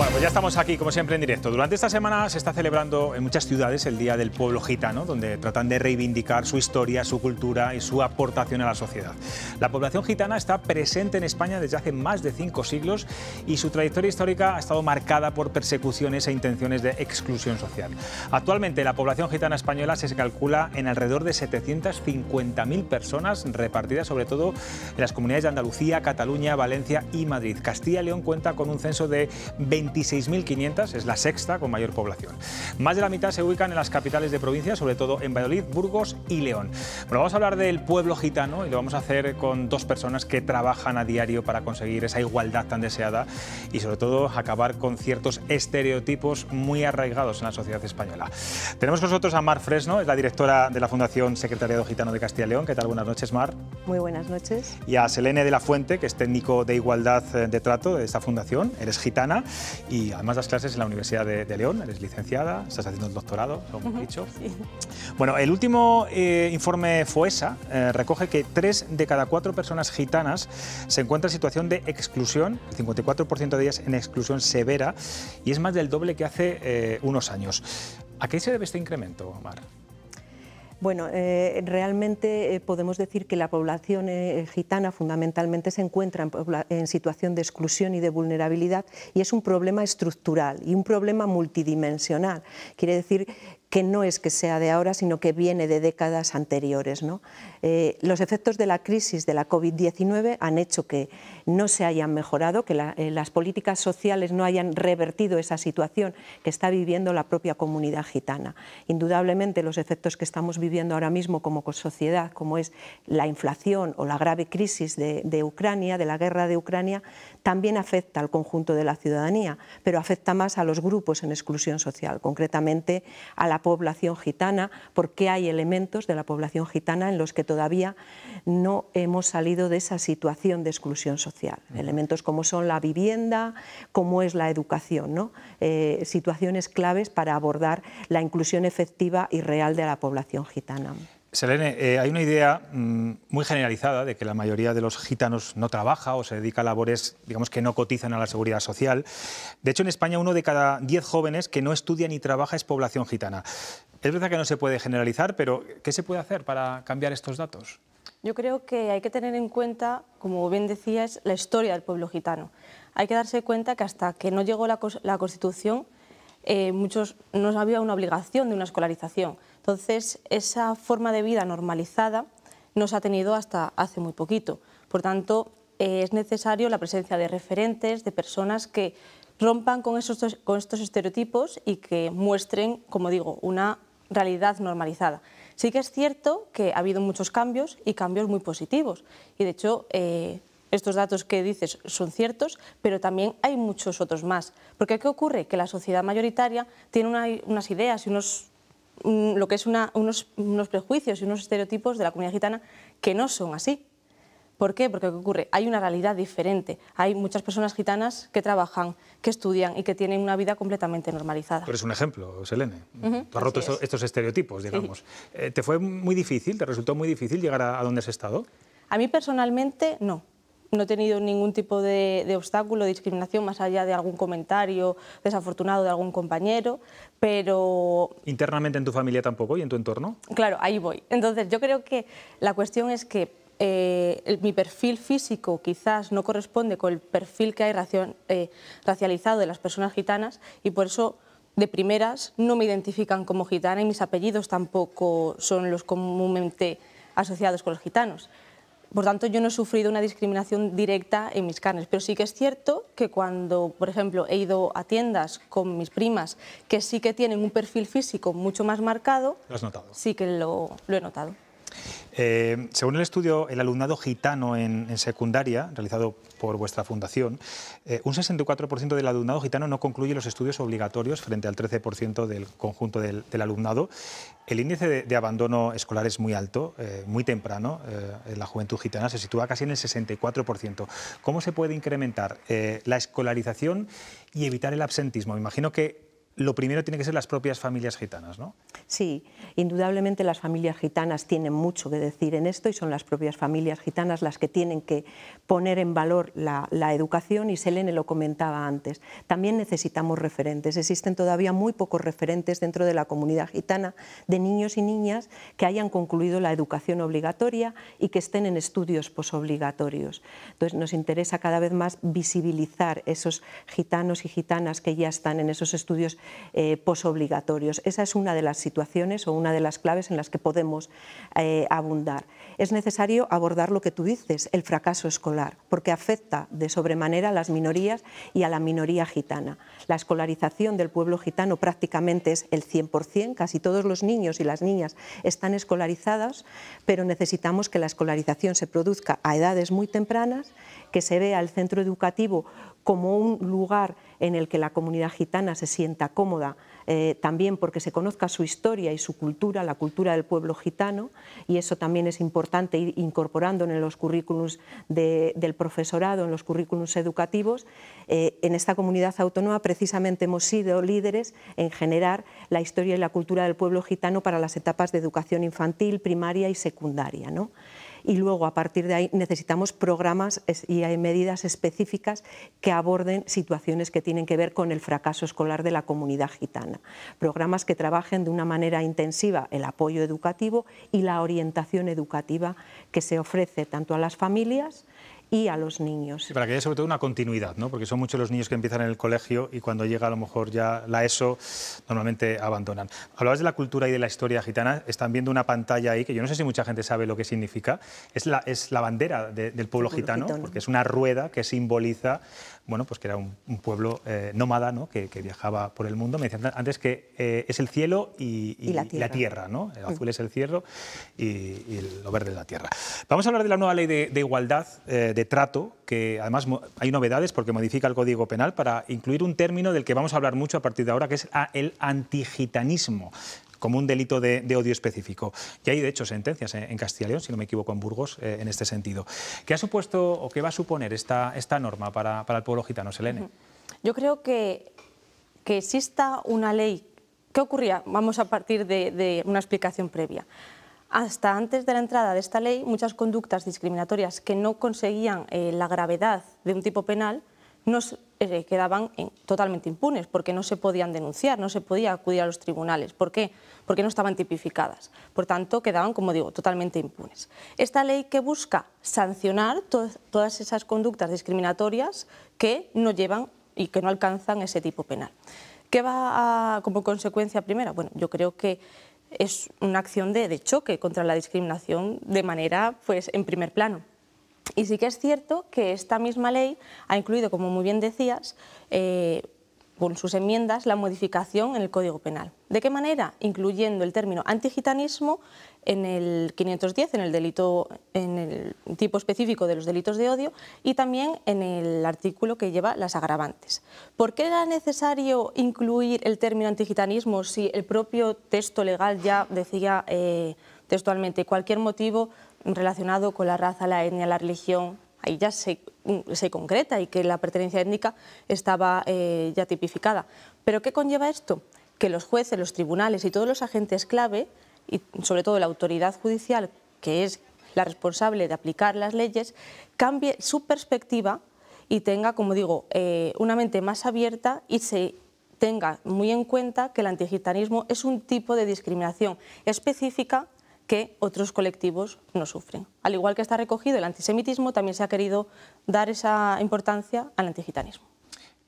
Bueno, pues ya estamos aquí, como siempre, en directo. Durante esta semana se está celebrando en muchas ciudades el Día del Pueblo Gitano, donde tratan de reivindicar su historia, su cultura y su aportación a la sociedad. La población gitana está presente en España desde hace más de cinco siglos y su trayectoria histórica ha estado marcada por persecuciones e intenciones de exclusión social. Actualmente, la población gitana española se calcula en alrededor de 750.000 personas, repartidas sobre todo en las comunidades de Andalucía, Cataluña, Valencia y Madrid. Castilla y León cuenta con un censo de 20 26.500, es la sexta con mayor población. Más de la mitad se ubican en las capitales de provincia, sobre todo en Valladolid, Burgos y León. Bueno, vamos a hablar del pueblo gitano y lo vamos a hacer con dos personas que trabajan a diario para conseguir esa igualdad tan deseada y sobre todo acabar con ciertos estereotipos muy arraigados en la sociedad española. Tenemos con nosotros a Mar Fresno, es la directora de la Fundación Secretariado Gitano de Castilla y León. ¿Qué tal? Buenas noches, Mar. Muy buenas noches. Y a Selene de la Fuente, que es técnico de igualdad eh, de trato de esta fundación. Eres gitana y además das clases en la Universidad de, León, eres licenciada, estás haciendo un doctorado, como he dicho. Bueno, el último eh, informe FOESA eh, recoge que tres de cada cuatro personas gitanas se encuentran en situación de exclusión, el 54% de ellas en exclusión severa, y es más del doble que hace eh, unos años. ¿A qué se debe este incremento, Omar? Bueno, eh, realmente eh, podemos decir que la población eh, gitana fundamentalmente se encuentra en, en, situación de exclusión y de vulnerabilidad y es un problema estructural y un problema multidimensional. Quiere decir que no es que sea de ahora, sino que viene de décadas anteriores. Eh, los efectos de la crisis de la COVID-19 han hecho que no se hayan mejorado, que eh, las políticas sociales no hayan revertido esa situación que está viviendo la propia comunidad gitana. Indudablemente los efectos que estamos viviendo ahora mismo como sociedad, como es la inflación o la grave crisis de, de Ucrania, de la guerra de Ucrania, también afecta al conjunto de la ciudadanía, pero afecta más a los grupos en exclusión social, concretamente a la población gitana, porque hay elementos de la población gitana en los que todavía no hemos salido de esa situación de exclusión social. Elementos como son la vivienda, como es la educación, eh, situaciones claves para abordar la inclusión efectiva y real de la población gitana. Selene, eh, hay una idea mm, muy generalizada de que la mayoría de los gitanos no trabaja o se dedica a labores, digamos, que no cotizan a la seguridad social. De hecho, en España uno de cada diez jóvenes que no estudia ni trabaja es población gitana. Es verdad que no se puede generalizar, pero ¿qué se puede hacer para cambiar estos datos? Yo creo que hay que tener en cuenta, como bien decías, la historia del pueblo gitano. Hay que darse cuenta que hasta que no llegó la, Constitución, eh, muchos no había una obligación de una escolarización entonces, esa forma de vida normalizada nos ha tenido hasta hace muy poquito. Por tanto, eh, es necesario la presencia de referentes, de personas que rompan con, esos, con estos estereotipos y que muestren, como digo, una realidad normalizada. Sí que es cierto que ha habido muchos cambios y cambios muy positivos. Y de hecho, eh, estos datos que dices son ciertos, pero también hay muchos otros más. Porque ¿qué ocurre? Que la sociedad mayoritaria tiene unas ideas y unos lo que es unos, prejuicios y unos estereotipos de la comunidad gitana que no son así. ¿Por qué? Porque ocurre? Hay una realidad diferente. Hay muchas personas gitanas que trabajan, que estudian y que tienen una vida completamente normalizada. Pero es un ejemplo, Selene. has roto estos, estereotipos, digamos. Eh, ¿Te fue muy difícil, te resultó muy difícil llegar a donde has estado? A mí personalmente no no he tenido ningún tipo de, obstáculo, o discriminación, más allá de algún comentario desafortunado de algún compañero, pero... ¿Internamente en tu familia tampoco y en tu entorno? Claro, ahí voy. Entonces, yo creo que la cuestión es que eh, mi perfil físico quizás no corresponde con el perfil que hay eh, racializado de las personas gitanas y por eso de primeras no me identifican como gitana y mis apellidos tampoco son los comúnmente asociados con los gitanos. Por tanto, yo no he sufrido una discriminación directa en mis carnes, pero sí que es cierto que cuando, por ejemplo, he ido a tiendas con mis primas que sí que tienen un perfil físico mucho más marcado, sí que lo, lo he notado. Eh, según el estudio, el alumnado gitano en, secundaria, realizado por vuestra fundación, eh, un 64% del alumnado gitano no concluye los estudios obligatorios frente al 13% del conjunto del, alumnado. El índice de, abandono escolar es muy alto, eh, muy temprano, en la juventud gitana se sitúa casi en el 64%. ¿Cómo se puede incrementar la escolarización y evitar el absentismo? imagino que lo primero tiene que ser las propias familias gitanas, ¿no? Sí, indudablemente las familias gitanas tienen mucho que decir en esto y son las propias familias gitanas las que tienen que poner en valor la, educación y Selene lo comentaba antes. También necesitamos referentes, existen todavía muy pocos referentes dentro de la comunidad gitana de niños y niñas que hayan concluido la educación obligatoria y que estén en estudios posobligatorios. Entonces nos interesa cada vez más visibilizar esos gitanos y gitanas que ya están en esos estudios eh, posobligatorios. Esa es una de las situaciones o una de las claves en las que podemos eh, abundar. Es necesario abordar lo que tú dices, el fracaso escolar, porque afecta de sobremanera a las minorías y a la minoría gitana. La escolarización del pueblo gitano prácticamente es el 100%, casi todos los niños y las niñas están escolarizadas, pero necesitamos que la escolarización se produzca a edades muy tempranas, que se vea el centro educativo como un lugar en el que la comunidad gitana se sienta cómoda, eh, también porque se conozca su historia y su cultura, la cultura del pueblo gitano, y eso también es importante ir incorporando en los currículums del profesorado, en los currículums educativos. Eh, en esta comunidad autónoma precisamente hemos sido líderes en generar la historia y la cultura del pueblo gitano para las etapas de educación infantil, primaria y secundaria. ¿no? y luego a partir de ahí necesitamos programas y hay medidas específicas que aborden situaciones que tienen que ver con el fracaso escolar de la comunidad gitana. Programas que trabajen de una manera intensiva el apoyo educativo y la orientación educativa que se ofrece tanto a las familias, y a los niños. para que haya sobre todo una continuidad, ¿no? porque son muchos los niños que empiezan en el colegio y cuando llega a lo mejor ya la ESO normalmente abandonan. Hablabas de la cultura y de la historia gitana, están viendo una pantalla ahí que yo no sé si mucha gente sabe lo que significa, es la, es la bandera del pueblo, gitano, porque es una rueda que simboliza bueno, pues que era un, pueblo eh, nómada, Que, viajaba por el mundo. Me decían antes que eh, es el cielo y, la tierra, ¿no? El mm. azul es el cielo y, lo verde es la tierra. Vamos a hablar de la nueva ley de, igualdad eh, de trato, que además hay novedades porque modifica el Código Penal para incluir un término del que vamos a hablar mucho a partir de ahora, que es el antigitanismo como un delito de, odio específico. Y hay, de hecho, sentencias en, Castilla y León, si no me equivoco, en Burgos, eh, en este sentido. ¿Qué ha supuesto o qué va a suponer esta, esta norma para, el pueblo gitano, Selene? Yo creo que, que exista una ley. ¿Qué ocurría? Vamos a partir de, una explicación previa. Hasta antes de la entrada de esta ley, muchas conductas discriminatorias que no conseguían eh, la gravedad de un tipo penal nos eh, quedaban totalmente impunes porque no se podían denunciar, no se podía acudir a los tribunales. ¿Por qué? Porque no estaban tipificadas. Por tanto, quedaban, como digo, totalmente impunes. Esta ley que busca sancionar todas esas conductas discriminatorias que no llevan y que no alcanzan ese tipo penal. ¿Qué va como consecuencia primera? Bueno, yo creo que es una acción de, de, choque contra la discriminación de manera, pues, en primer plano. Y sí que es cierto que esta misma ley ha incluido, como muy bien decías, eh, con sus enmiendas, la modificación en el Código Penal. ¿De qué manera? Incluyendo el término antigitanismo en el 510, en el delito, en el tipo específico de los delitos de odio, y también en el artículo que lleva las agravantes. ¿Por qué era necesario incluir el término antigitanismo si el propio texto legal ya decía eh, textualmente cualquier motivo relacionado con la raza, la etnia, la religión, ahí ya se, concreta y que la pertenencia étnica estaba eh, ya tipificada. ¿Pero qué conlleva esto? Que los jueces, los tribunales y todos los agentes clave, y sobre todo la autoridad judicial, que es la responsable de aplicar las leyes, cambie su perspectiva y tenga, como digo, eh, una mente más abierta y se tenga muy en cuenta que el antigitanismo es un tipo de discriminación específica que otros colectivos no sufren. Al igual que está recogido el antisemitismo, también se ha querido dar esa importancia al antigitanismo.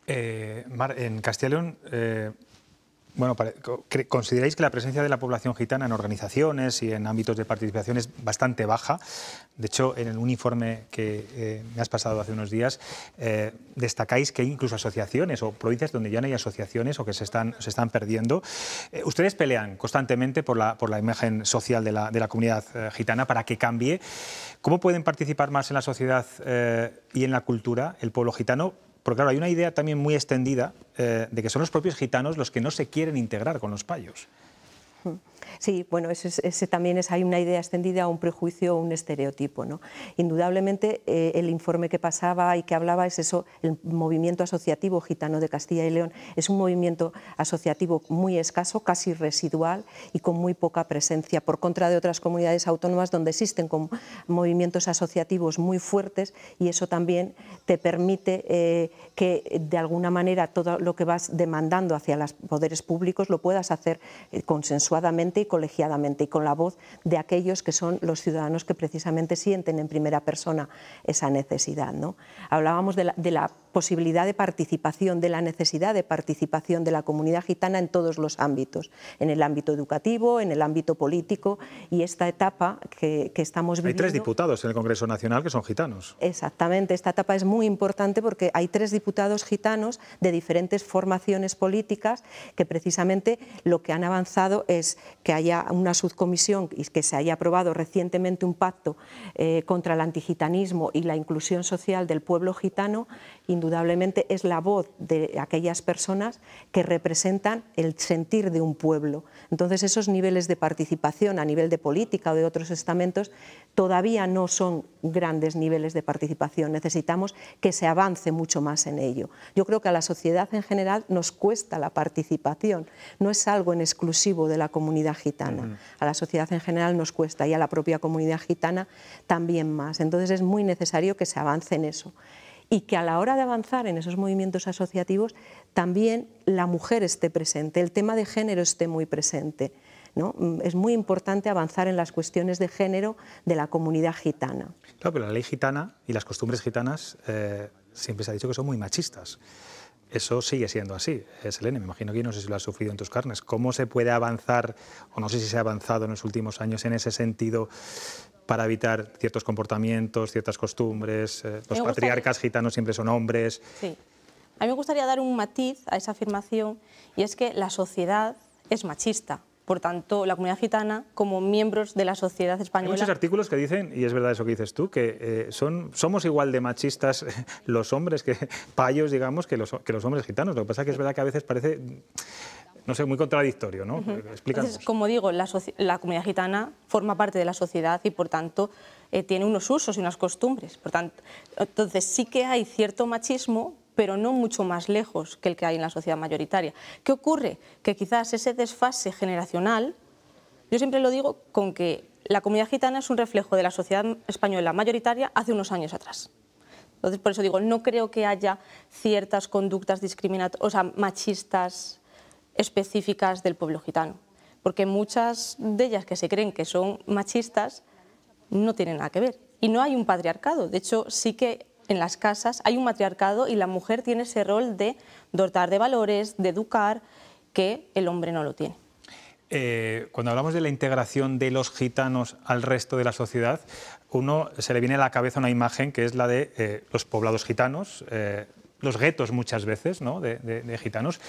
Eh, Mar, en Castellón bueno, ¿consideráis que la presencia de la población gitana en organizaciones y en ámbitos de participación es bastante baja? De hecho, en un informe que eh, me has pasado hace unos días, eh, destacáis que hay incluso asociaciones o provincias donde ya no hay asociaciones o que se están, se están perdiendo. Eh, ustedes pelean constantemente por la, por la imagen social de la, de la comunidad gitana para que cambie. ¿Cómo pueden participar más en la sociedad y en la cultura el pueblo gitano porque claro, hay una idea también muy extendida eh, de que son los propios gitanos los que no se quieren integrar con los payos. Sí, bueno, ese, también es, hay una idea extendida, un prejuicio, un estereotipo. ¿no? Indudablemente, eh, el informe que pasaba y que hablaba es eso, el movimiento asociativo gitano de Castilla y León. Es un movimiento asociativo muy escaso, casi residual y con muy poca presencia, por contra de otras comunidades autónomas donde existen con movimientos asociativos muy fuertes y eso también te permite eh, que, de alguna manera, todo lo que vas demandando hacia los poderes públicos lo puedas hacer eh, consensuado y colegiadamente y con la voz de aquellos que son los ciudadanos que precisamente sienten en primera persona esa necesidad. ¿no? Hablábamos de la, posibilidad de participación, de la necesidad de participación de la comunidad gitana en todos los ámbitos, en el ámbito educativo, en el ámbito político y esta etapa que, estamos viviendo. Hay tres diputados en el Congreso Nacional que son gitanos. Exactamente, esta etapa es muy importante porque hay tres diputados gitanos de diferentes formaciones políticas que precisamente lo que han avanzado es que haya una subcomisión y que se haya aprobado recientemente un pacto eh, contra el antigitanismo y la inclusión social del pueblo gitano, indudablemente es la voz de aquellas personas que representan el sentir de un pueblo. Entonces esos niveles de participación a nivel de política o de otros estamentos todavía no son grandes niveles de participación. Necesitamos que se avance mucho más en ello. Yo creo que a la sociedad en general nos cuesta la participación. No es algo en exclusivo de la comunidad gitana. A la sociedad en general nos cuesta y a la propia comunidad gitana también más. Entonces es muy necesario que se avance en eso y que a la hora de avanzar en esos movimientos asociativos también la mujer esté presente, el tema de género esté muy presente. ¿no? Mm, es muy importante avanzar en las cuestiones de género de la comunidad gitana. Claro, pero la ley gitana y las costumbres gitanas eh, siempre se ha dicho que son muy machistas eso sigue siendo así. Selene, me imagino que no sé si lo has sufrido en tus carnes. ¿Cómo se puede avanzar, o no sé si se ha avanzado en los últimos años en ese sentido, para evitar ciertos comportamientos, ciertas costumbres? Eh, los patriarcas gitanos siempre son hombres. Sí. A mí me gustaría dar un matiz a esa afirmación, y es que la sociedad es machista por tanto, la comunidad gitana como miembros de la sociedad española. Hay muchos artículos que dicen, y es verdad eso que dices tú, que eh, son, somos igual de machistas los hombres, que payos, digamos, que los, que los hombres gitanos. Lo que pasa es que es verdad que a veces parece, no sé, muy contradictorio, ¿no? Eh, como digo, la, comunidad gitana forma parte de la sociedad y, por tanto, eh, tiene unos usos y unas costumbres. Por tanto, entonces, sí que hay cierto machismo pero no mucho más lejos que el que hay en la sociedad mayoritaria. ¿Qué ocurre? Que quizás ese desfase generacional, yo siempre lo digo con que la comunidad gitana es un reflejo de la sociedad española mayoritaria hace unos años atrás. Entonces, por eso digo, no creo que haya ciertas conductas discriminatorias, o sea, machistas específicas del pueblo gitano, porque muchas de ellas que se creen que son machistas no tienen nada que ver. Y no hay un patriarcado, de hecho sí que en las casas hay un matriarcado y la mujer tiene ese rol de dotar de valores, de educar, que el hombre no lo tiene. Eh, cuando hablamos de la integración de los gitanos al resto de la sociedad, uno se le viene a la cabeza una imagen que es la de eh, los poblados gitanos, eh, los guetos muchas veces ¿no? de, gitanos,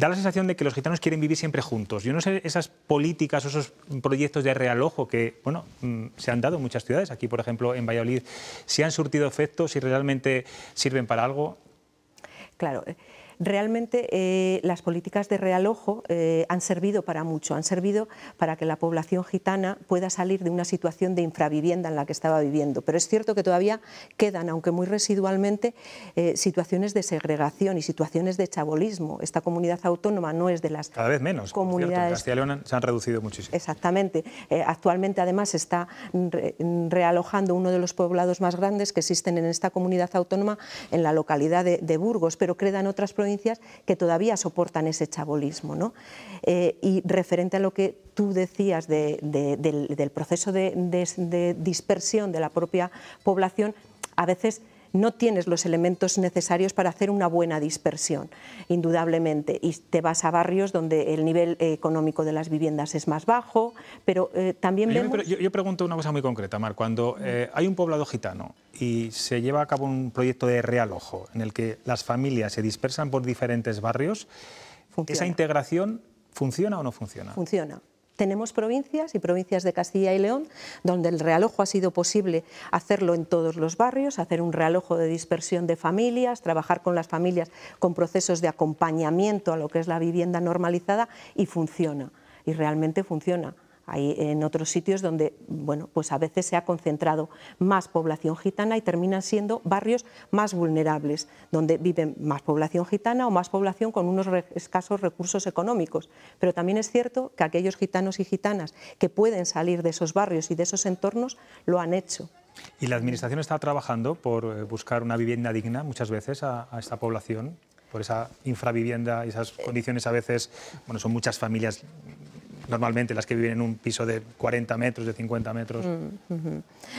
da la sensación de que los gitanos quieren vivir siempre juntos. Yo no sé esas políticas o esos proyectos de realojo que, bueno, mm, se han dado en muchas ciudades, aquí por ejemplo en Valladolid, si han surtido efectos si realmente sirven para algo. Claro realmente eh, las políticas de realojo eh, han servido para mucho, han servido para que la población gitana pueda salir de una situación de infravivienda en la que estaba viviendo. Pero es cierto que todavía quedan, aunque muy residualmente, eh, situaciones de segregación y situaciones de chabolismo. Esta comunidad autónoma no es de las Cada vez menos, comunidades... en Castilla León se han reducido muchísimo. Exactamente. actualmente, además, se está realojando uno de los poblados más grandes que existen en esta comunidad autónoma, en la localidad de, Burgos, pero quedan otras provincias que todavía soportan ese chabolismo. Eh, y referente a lo que tú decías del, proceso de dispersión de la propia población, a veces no tienes los elementos necesarios para hacer una buena dispersión, indudablemente. Y te vas a barrios donde el nivel económico de las viviendas es más bajo, pero eh, también yo, yo, pregunto una cosa muy concreta, Mar. Cuando eh, mm. hay un poblado gitano y se lleva a cabo un proyecto de realojo en el que las familias se dispersan por diferentes barrios, ¿esa integración funciona o no funciona? Funciona. Tenemos provincias y provincias de Castilla y León donde el realojo ha sido posible hacerlo en todos los barrios, hacer un realojo de dispersión de familias, trabajar con las familias con procesos de acompañamiento a lo que es la vivienda normalizada y funciona, y realmente funciona. Hay en otros sitios donde, bueno, pues a veces se ha concentrado más población gitana y terminan siendo barrios más vulnerables, donde vive más población gitana o más población con unos escasos recursos económicos. Pero también es cierto que aquellos gitanos y gitanas que pueden salir de esos barrios y de esos entornos lo han hecho. ¿Y la Administración está trabajando por eh, buscar una vivienda digna muchas veces a, a esta población? por esa infravivienda y esas eh, condiciones a veces, bueno, son muchas familias normalmente las que viven en un piso de 40 metros, de 50 metros. Mm,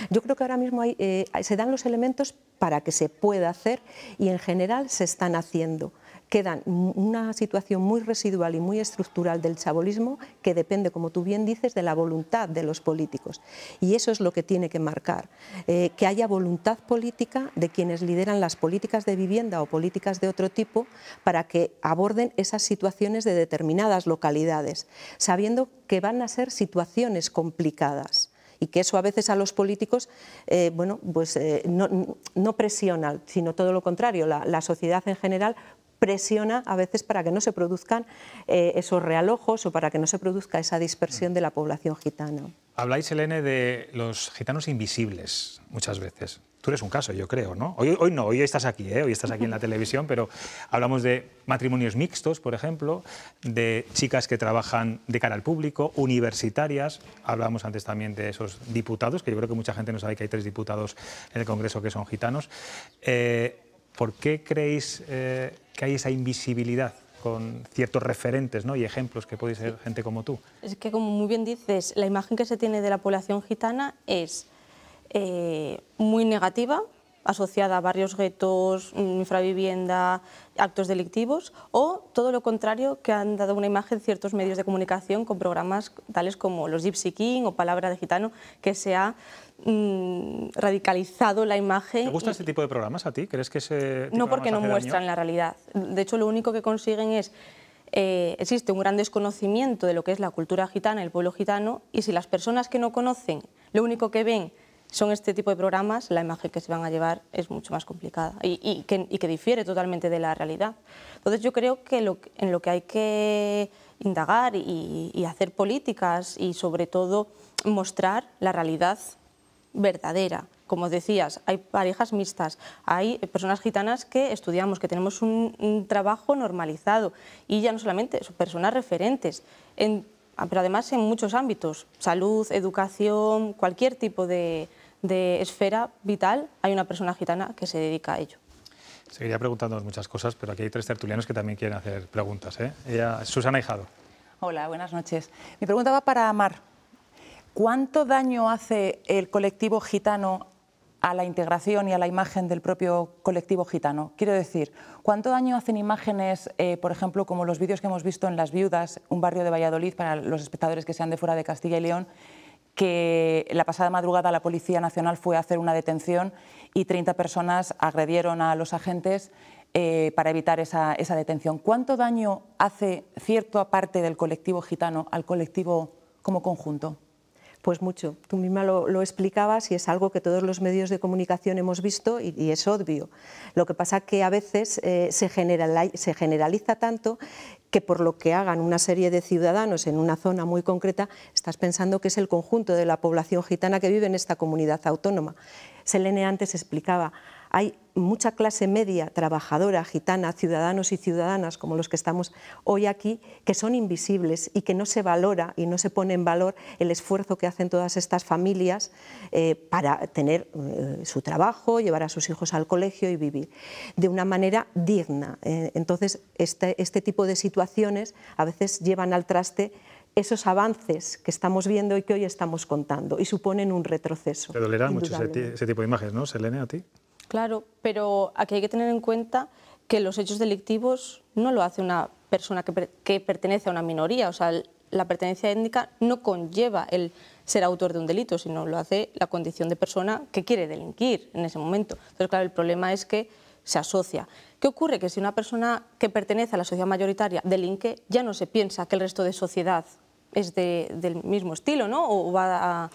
Yo creo que ahora mismo eh, se dan los elementos para que se pueda hacer y en general se están haciendo quedan una situación muy residual y muy estructural del chabolismo que depende, como tú bien dices, de la voluntad de los políticos. Y eso es lo que tiene que marcar, eh, que haya voluntad política de quienes lideran las políticas de vivienda o políticas de otro tipo para que aborden esas situaciones de determinadas localidades, sabiendo que van a ser situaciones complicadas y que eso a veces a los políticos eh, bueno, pues, eh, no, presiona, sino todo lo contrario. La, la, sociedad en general presiona a veces para que no se produzcan eh, esos realojos o para que no se produzca esa dispersión de la población gitana. Habláis, Elene, de los gitanos invisibles muchas veces. Tú eres un caso, yo creo, ¿no? Hoy, no, hoy estás aquí, ¿eh? hoy estás aquí en la televisión, pero hablamos de matrimonios mixtos, por ejemplo, de chicas que trabajan de cara al público, universitarias. Hablábamos antes también de esos diputados, que yo creo que mucha gente no sabe que hay tres diputados en el Congreso que son gitanos. Eh, ¿Por qué creéis que hay esa invisibilidad con ciertos referentes y ejemplos que podéis ser gente como tú. Es que, como muy bien dices, la imagen que se tiene de la población gitana es eh, muy negativa, asociada a barrios guetos, mm, infravivienda, actos delictivos, o todo lo contrario que han dado una imagen ciertos medios de comunicación con programas tales como los Gypsy King o Palabra de Gitano, que se ha mm, radicalizado la imagen. ¿Te gusta este tipo de programas a ti? ¿Crees que se.? No, porque no muestran la realidad. De hecho, lo único que consiguen es... Eh, existe un gran desconocimiento de lo que es la cultura gitana, el pueblo gitano, y si las personas que no conocen, lo único que ven son este tipo de programas, la imagen que se van a llevar es mucho más complicada y, que, difiere totalmente de la realidad. Entonces yo creo que en lo que hay que indagar y, hacer políticas y sobre todo mostrar la realidad verdadera. Como decías, hay parejas mixtas, hay personas gitanas que estudiamos, que tenemos un, trabajo normalizado y ya no solamente son personas referentes, ah, pero además en muchos ámbitos, salud, educación, cualquier tipo de, de esfera vital hay una persona gitana que se dedica a ello. Seguiría preguntándonos muchas cosas, pero aquí hay tres tertulianos que también quieren hacer preguntas. ¿eh? Susana Hijado. Hola, buenas noches. Mi pregunta va para Amar. ¿Cuánto daño hace el colectivo gitano a la integración y a la imagen del propio colectivo gitano. Quiero decir, ¿cuánto daño hacen imágenes, eh, por ejemplo, como los vídeos que hemos visto en Las Viudas, un barrio de Valladolid, para los espectadores que sean de fuera de Castilla y León, que la pasada madrugada la Policía Nacional fue a hacer una detención y 30 personas agredieron a los agentes eh, para evitar esa, detención. ¿Cuánto daño hace cierto aparte del colectivo gitano al colectivo como conjunto? Pues mucho. Tú misma lo, explicabas y es algo que todos los medios de comunicación hemos visto y, es obvio. Lo que pasa que a veces eh, se, generaliza tanto que por lo que hagan una serie de ciudadanos en una zona muy concreta, estás pensando que es el conjunto de la población gitana que vive en esta comunidad autónoma. Selene antes explicaba, hay mucha clase media, trabajadora, gitana, ciudadanos y ciudadanas como los que estamos hoy aquí, que son invisibles y que no se valora y no se pone en valor el esfuerzo que hacen todas estas familias eh, para tener eh, su trabajo, llevar a sus hijos al colegio y vivir de una manera digna. Eh, entonces, este, este, tipo de situaciones a veces llevan al traste esos avances que estamos viendo y que hoy estamos contando y suponen un retroceso. Te dolerá mucho ese, ese, tipo de imágenes, ¿no, Selene, a ti? Claro, pero aquí hay que tener en cuenta que los hechos delictivos no lo hace una persona que, pertenece a una minoría, o sea, la pertenencia étnica no conlleva el ser autor de un delito, sino lo hace la condición de persona que quiere delinquir en ese momento. Entonces, claro, el problema es que se asocia. ¿Qué ocurre? Que si una persona que pertenece a la sociedad mayoritaria delinque, ya no se piensa que el resto de sociedad es de, del mismo estilo, ¿no? O va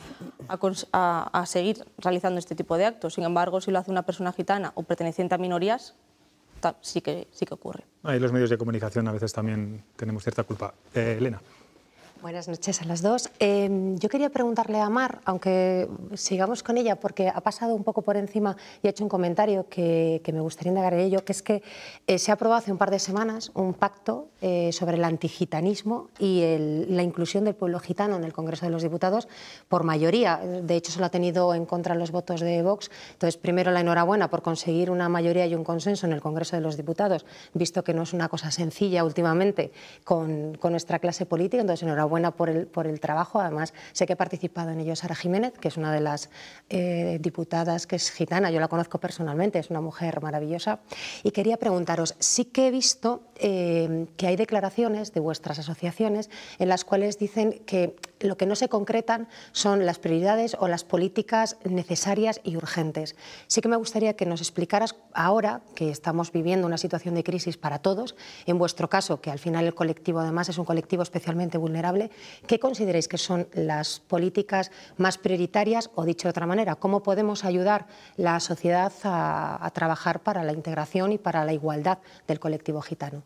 a, seguir realizando este tipo de actos. Sin embargo, si lo hace una persona gitana o perteneciente a minorías, sí que, sí que ocurre. Ahí los medios de comunicación a veces también tenemos cierta culpa. Eh, Elena. Buenas noches a las dos. Em, yo quería preguntarle a Mar, aunque sigamos con ella, porque ha pasado un poco por encima y ha hecho un comentario que, me gustaría indagar en ello, que es que eh, se ha aprobado hace un par de semanas un pacto eh, sobre el antigitanismo y la inclusión del pueblo gitano en el Congreso de los Diputados por mayoría. De hecho, se lo ha tenido en contra los votos de Vox. Entonces, primero la enhorabuena por conseguir una mayoría y un consenso en el Congreso de los Diputados, visto que no es una cosa sencilla últimamente con, con nuestra clase política. Entonces, enhorabuena buena por el, por el trabajo. Además, sé que ha participado en ello Sara Jiménez, que es una de las eh, diputadas que es gitana. Yo la conozco personalmente, es una mujer maravillosa. Y quería preguntaros, sí que he visto eh, que hay declaraciones de vuestras asociaciones en las cuales dicen que lo que no se concretan son las prioridades o las políticas necesarias y urgentes. Sí que me gustaría que nos explicaras ahora que estamos viviendo una situación de crisis para todos, en vuestro caso, que al final el colectivo además es un colectivo especialmente vulnerable, ¿qué consideráis que son las políticas más prioritarias o, dicho de otra manera, cómo podemos ayudar la sociedad a, trabajar para la integración y para la igualdad del colectivo gitano?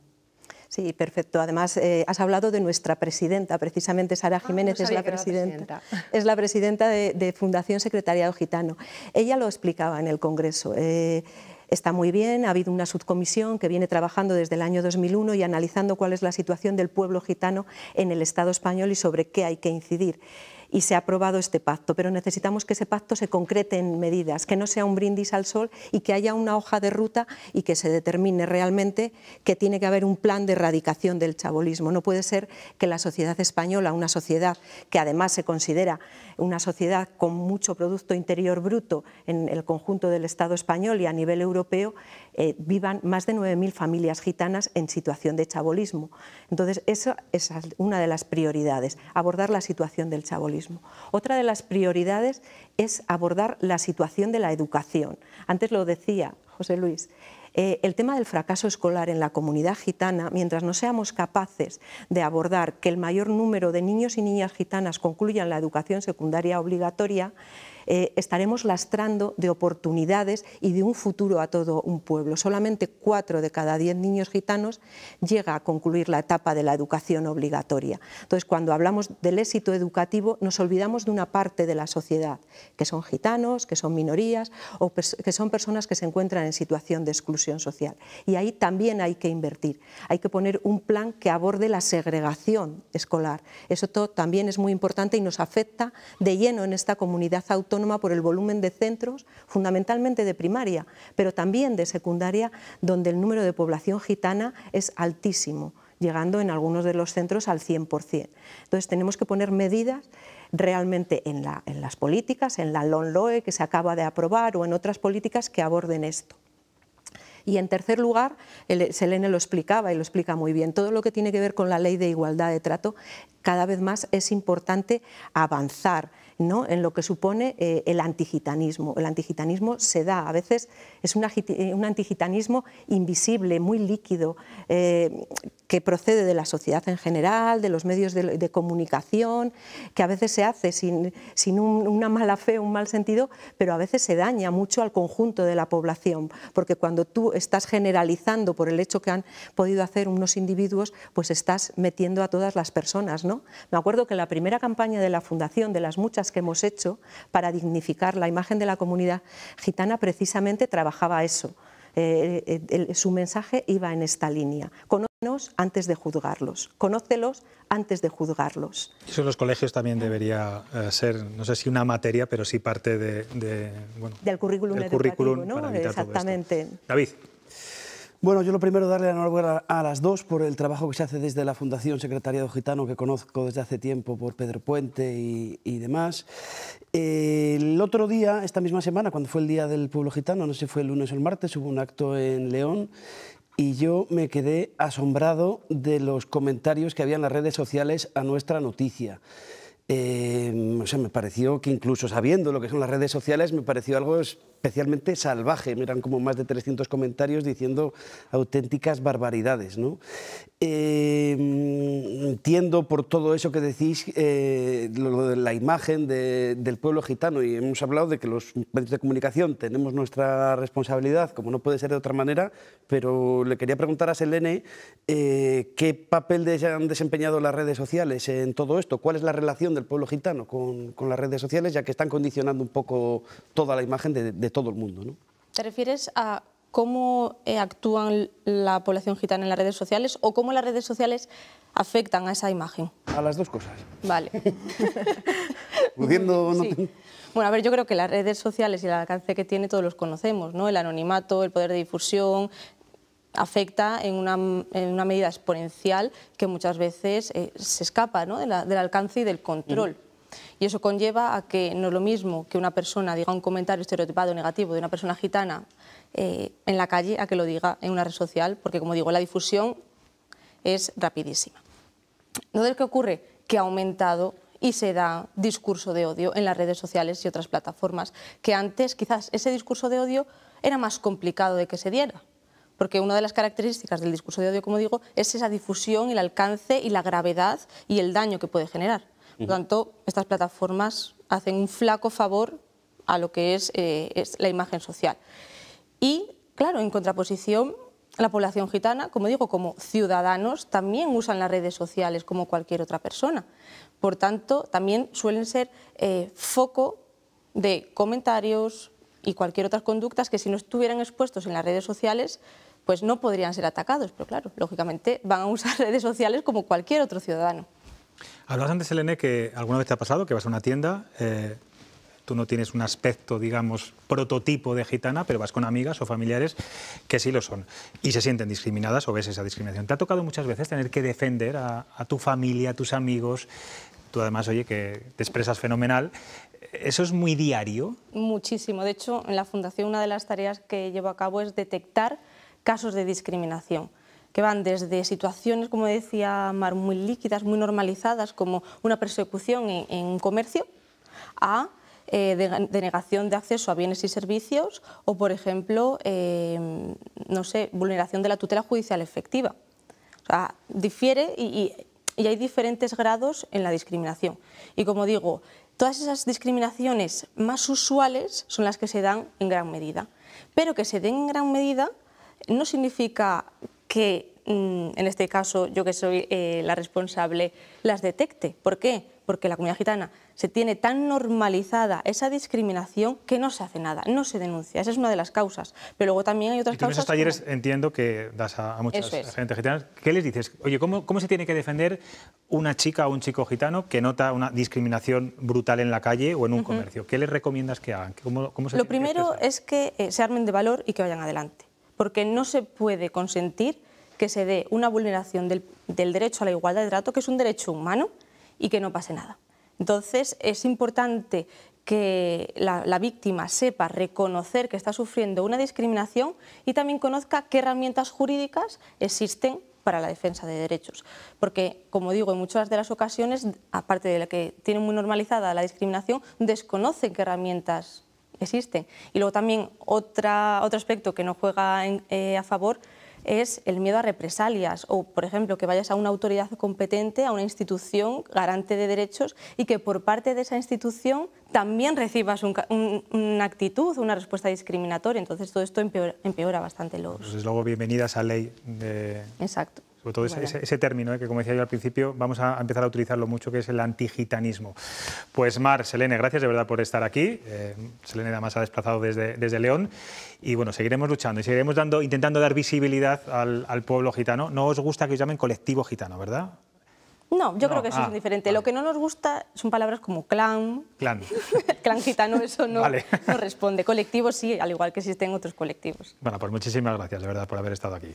Sí, perfecto. Además, eh, has hablado de nuestra presidenta, precisamente Sara ah, Jiménez es la presidenta, Es la presidenta de, Fundación Secretariado Gitano. Ella lo explicaba en el Congreso. Eh, está muy bien, ha habido una subcomisión que viene trabajando desde el año 2001 y analizando cuál es la situación del pueblo gitano en el Estado español y sobre qué hay que incidir y se ha aprobado este pacto, pero necesitamos que ese pacto se concrete en medidas, que no sea un brindis al sol y que haya una hoja de ruta y que se determine realmente que tiene que haber un plan de erradicación del chabolismo. No puede ser que la sociedad española, una sociedad que además se considera una sociedad con mucho Producto Interior Bruto en el conjunto del Estado español y a nivel europeo, eh, vivan más de 9.000 familias gitanas en situación de chabolismo. Entonces, esa es una de las prioridades, abordar la situación del chabolismo. Otra de las prioridades es abordar la situación de la educación. Antes lo decía José Luis, eh, el tema del fracaso escolar en la comunidad gitana, mientras no seamos capaces de abordar que el mayor número de niños y niñas gitanas concluyan la educación secundaria obligatoria, eh, estaremos lastrando de oportunidades y de un futuro a todo un pueblo. Solamente cuatro de cada diez niños gitanos llega a concluir la etapa de la educación obligatoria. Entonces, cuando hablamos del éxito educativo, nos olvidamos de una parte de la sociedad, que son gitanos, que son minorías o que son personas que se encuentran en situación de exclusión social. Y ahí también hay que invertir. Hay que poner un plan que aborde la segregación escolar. Eso todo también es muy importante y nos afecta de lleno en esta comunidad autónoma por el volumen de centros, fundamentalmente de primaria, pero también de secundaria, donde el número de población gitana es altísimo llegando en algunos de los centros al 100%. Entonces tenemos que poner medidas realmente en, en las políticas, en la LONLOE que se acaba de aprobar o en otras políticas que aborden esto. Y en tercer lugar, Selene lo explicaba y lo explica muy bien, todo lo que tiene que ver con la ley de igualdad de trato, cada vez más es importante avanzar, en lo que supone eh, el antigitanismo. El antigitanismo se da, a veces es un eh, antigitanismo invisible, muy líquido, eh, que procede de la sociedad en general, de los medios de, comunicación, que a veces se hace sin, una mala fe, un mal sentido, pero a veces se daña mucho al conjunto de la población, porque cuando tú estás generalizando por el hecho que han podido hacer unos individuos, pues estás metiendo a todas las personas. ¿no? Me acuerdo que la primera campaña de la fundación de las muchas que hemos hecho para dignificar la imagen de la comunidad gitana precisamente trabajaba eso. Eh, eh, su mensaje iba en esta línea. Conócenos antes de juzgarlos, conócelos antes de juzgarlos. Eso en los colegios también debería eh, ser, no sé si una materia, pero sí parte de, del currículum currículum ¿no? Exactamente. David. Bueno, yo lo primero darle la enhorabuena a las dos por el trabajo que se hace desde la Fundación Secretariado Gitano, que conozco desde hace tiempo por Pedro Puente y, demás. el otro día, esta misma semana, cuando fue el Día del Pueblo Gitano, no sé si fue el lunes o el martes, hubo un acto en León y yo me quedé asombrado de los comentarios que había en las redes sociales a nuestra noticia. Em, o sea, me pareció que incluso sabiendo lo que son las redes sociales, me pareció algo especialmente salvaje. eran como más de 300 comentarios diciendo auténticas barbaridades. ¿no? Eh, entiendo por todo eso que decís eh, la imagen del pueblo gitano y hemos hablado de que los medios de comunicación tenemos nuestra responsabilidad, como no puede ser de otra manera, pero le quería preguntar a Selene eh, qué papel de, han desempeñado las redes sociales en todo esto, cuál es la relación del pueblo gitano con, las redes sociales, ya que están condicionando un poco toda la imagen de, de todo el mundo. ¿Te refieres a cómo eh, actúan la población gitana en las redes sociales o cómo las redes sociales afectan a esa imagen. A las dos cosas. Vale. Pudiendo Bueno, a ver, yo creo que las redes sociales y el alcance que tiene todos los conocemos, ¿no? El anonimato, el poder de difusión, afecta en una, medida exponencial que muchas veces eh, se escapa ¿no? del alcance y del control. Mm. Y eso conlleva a que no es lo mismo que una persona diga un comentario estereotipado negativo de una persona gitana eh, en la calle a que lo diga en una red social, porque como digo, la difusión es rapidísima. Entonces, ¿qué ocurre? Que ha aumentado y se da discurso de odio en las redes sociales y otras plataformas, que antes quizás ese discurso de odio era más complicado de que se diera, porque una de las características del discurso de odio, como digo, es esa difusión, el alcance y la gravedad y el daño que puede generar. Por lo tanto, estas plataformas hacen un flaco favor a lo que eh, es, la imagen social. Y, claro, en contraposición, la población gitana, como digo, como ciudadanos, también usan las redes sociales como cualquier otra persona. Por tanto, también suelen ser eh, foco de comentarios y cualquier otra conductas que si no estuvieran expuestos en las redes sociales, pues no podrían ser atacados. Pero claro, lógicamente van a usar redes sociales como cualquier otro ciudadano. Hablabas antes, Elene, que alguna vez te ha pasado que vas a una tienda, eh, tú no tienes un aspecto, digamos, prototipo de gitana, pero vas con amigas o familiares que sí lo son y se sienten discriminadas o ves esa discriminación. ¿Te ha tocado muchas veces tener que defender a, a tu familia, a tus amigos? Tú además, oye, que te expresas fenomenal. ¿Eso es muy diario? Muchísimo. De hecho, en la Fundación una de las tareas que llevo a cabo es detectar casos de discriminación que van desde situaciones, como decía Mar, muy líquidas, muy normalizadas, como una persecución en, comercio, a eh, denegación de, acceso a bienes y servicios o, por ejemplo, em, no sé, vulneración de la tutela judicial efectiva. difiere y hay diferentes grados en la discriminación. Y como digo, todas esas discriminaciones más usuales son las que se dan en gran medida. Pero que se den en gran medida no significa que mm, en este caso yo que soy eh, la responsable las detecte. ¿Por qué? Porque la comunidad gitana se tiene tan normalizada esa discriminación que no se hace nada, no se denuncia. Esa es una de las causas. Pero luego también hay otras y causas. En esos talleres entiendo que das a, muchas gente gitanas. ¿Qué les dices? Oye, ¿cómo, se tiene que defender una chica o un chico gitano que nota una discriminación brutal en la calle o en un comercio? ¿Qué les recomiendas que hagan? Lo primero es que eh, se armen de valor y que vayan adelante porque no se puede consentir que se dé una vulneración del, derecho a la igualdad de trato, que es un derecho humano, y que no pase nada. Entonces, es importante que la, víctima sepa reconocer que está sufriendo una discriminación y también conozca qué herramientas jurídicas existen para la defensa de derechos. Porque, como digo, en muchas de las ocasiones, aparte de la que tiene muy normalizada la discriminación, desconocen qué herramientas existe. Y luego también otra, otro aspecto que no juega eh, a favor es el miedo a represalias o, por ejemplo, que vayas a una autoridad competente, a una institución garante de derechos y que por parte de esa institución también recibas una actitud, una respuesta discriminatoria. Entonces todo esto empeora, bastante los... Pues luego, bienvenidas a ley de... Exacto. Sobre todo ese, término, ¿eh? que como decía yo al principio, vamos a empezar a utilizarlo mucho, que es el antigitanismo. Pues Mar, Selene, gracias de verdad por estar aquí. Eh, Selene además ha desplazado desde, desde León. Y bueno, seguiremos luchando y seguiremos dando, intentando dar visibilidad al, pueblo gitano. No os gusta que os llamen colectivo gitano, ¿verdad? No, yo creo que eso es ah, diferente. Lo que no nos gusta son palabras como clan. Clan. clan gitano, eso no, responde. Colectivo sí, al igual que existen otros colectivos. Bueno, pues muchísimas gracias, de verdad, por haber estado aquí.